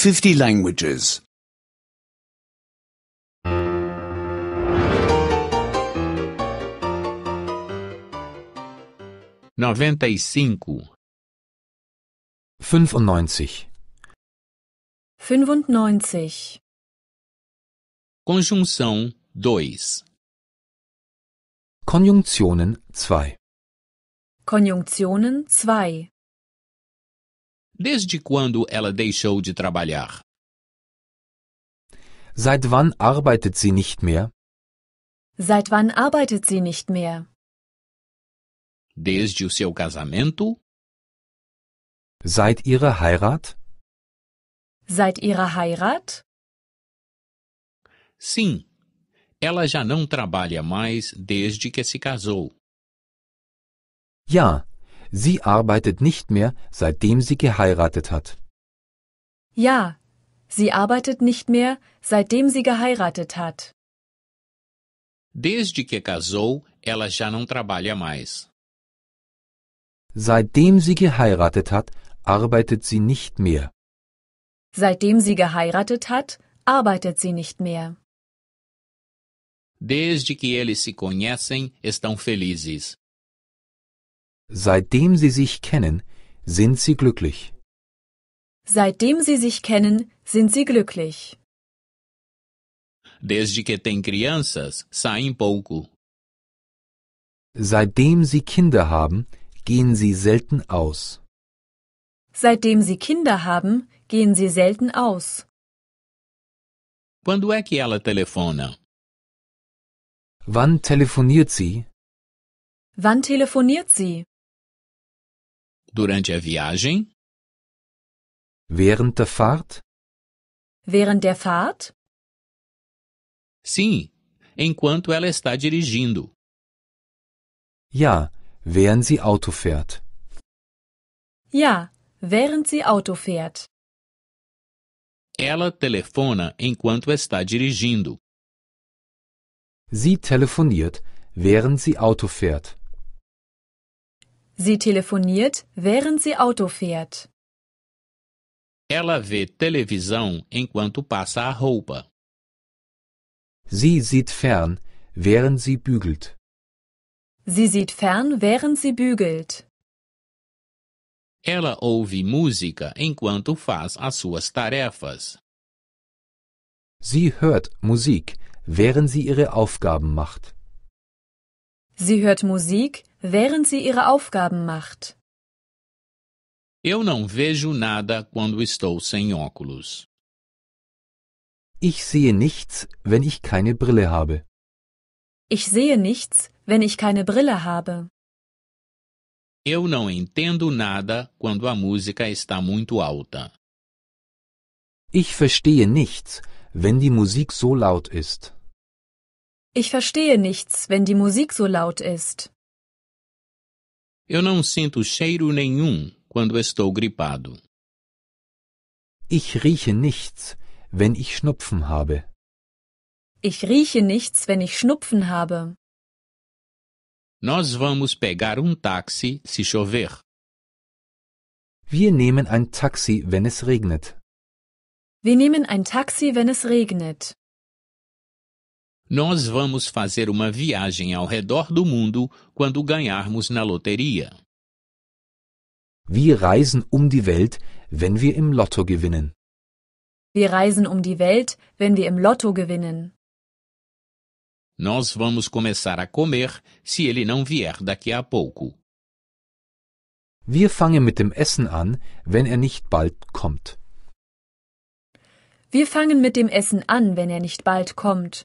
50 languages. 95. 95. 95. Conjunção 2. Konjunktionen 2. Konjunktionen 2. Desde quando ela deixou de trabalhar? Seit wann arbeitet sie nicht mehr? Seit wann arbeitet sie nicht mehr? Desde o seu casamento? Seit ihrer Heirat? Seit ihrer Heirat? Sim, ela já não trabalha mais desde que se casou. Ja, Sie arbeitet nicht mehr, seitdem sie geheiratet hat. Ja, sie arbeitet nicht mehr, seitdem sie geheiratet hat. Desde que casou, ela já não trabalha mais. Seitdem sie geheiratet hat, arbeitet sie nicht mehr. Seitdem sie geheiratet hat, arbeitet sie nicht mehr. Desde que eles se conhecem, estão felizes. Seitdem sie sich kennen, sind sie glücklich. Seitdem sie sich kennen, sind sie glücklich. Desde que têm crianças, saem pouco. Seitdem sie Kinder haben, gehen sie selten aus. Seitdem sie Kinder haben, gehen sie selten aus. Quando é que ela telefona? Wann telefoniert sie? Wann telefoniert sie? Durante a viagem? Während der Fahrt? Während der Fahrt? Sim, enquanto ela está dirigindo. Ja, während sie Auto fährt. Ja, während sie Auto fährt. Ela telefona enquanto está dirigindo. Sie telefoniert, während sie Auto fährt. Sie telefoniert, während sie Auto fährt. Ela vê televisão enquanto passa a roupa. Sie sieht fern, während sie bügelt. Sie sieht fern, während sie bügelt. Ela ouve música enquanto faz as suas tarefas. Sie hört Musik, während sie ihre Aufgaben macht. Sie hört Musik, während sie ihre Aufgaben macht. Eu não vejo nada quando estou sem óculos. Ich sehe nichts, wenn ich keine Brille habe. Ich sehe nichts, wenn ich keine Brille habe. Eu não entendo nada quando a música está muito alta. Ich verstehe nichts, wenn die Musik so laut ist. Ich verstehe nichts, wenn die Musik so laut ist. Eu não sinto cheiro nenhum quando estou gripado. Ich rieche nichts, wenn ich Schnupfen habe. Ich rieche nichts, wenn ich Schnupfen habe. Nós vamos pegar um táxi se chover. Wir nehmen ein Taxi, wenn es regnet. Wir nehmen ein Taxi, wenn es regnet. Nós vamos fazer uma viagem ao redor do mundo quando ganharmos na loteria. Wir reisen um die Welt, wenn wir im Lotto gewinnen. Wir reisen um die Welt, wenn wir im Lotto gewinnen. Nós vamos começar a comer se ele não vier daqui a pouco. Wir fangen mit dem Essen an, wenn er nicht bald kommt. Wir fangen mit dem Essen an, wenn er nicht bald kommt.